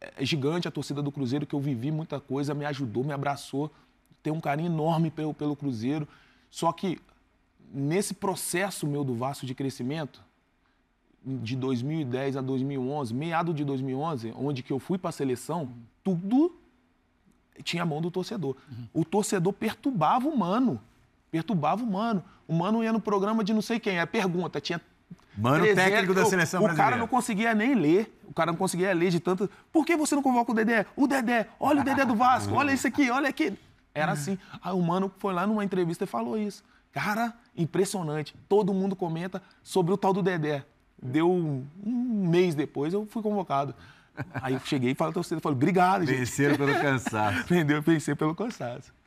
É, é gigante a torcida do Cruzeiro, que eu vivi muita coisa, me ajudou, me abraçou, tem um carinho enorme pelo, pelo Cruzeiro. Só que nesse processo meu do Vasco de crescimento, de 2010 a 2011, meado de 2011, onde que eu fui para a seleção, tudo tinha a mão do torcedor. Uhum. O torcedor perturbava o mano. Perturbava o mano. O mano ia no programa de não sei quem. A pergunta tinha Mano, 300, técnico da seleção brasileira. O cara não conseguia nem ler. O cara não conseguia ler de tanto. Por que você não convoca o Dedé? O Dedé, olha o Dedé do Vasco, olha isso aqui, olha aqui. Era assim. Aí o mano foi lá numa entrevista e falou isso. Cara, impressionante. Todo mundo comenta sobre o tal do Dedé. Deu um, mês depois, eu fui convocado. Aí eu cheguei e falei pra falei, obrigado, gente. Venceram pelo cansaço. Entendeu? Vencer pelo cansaço.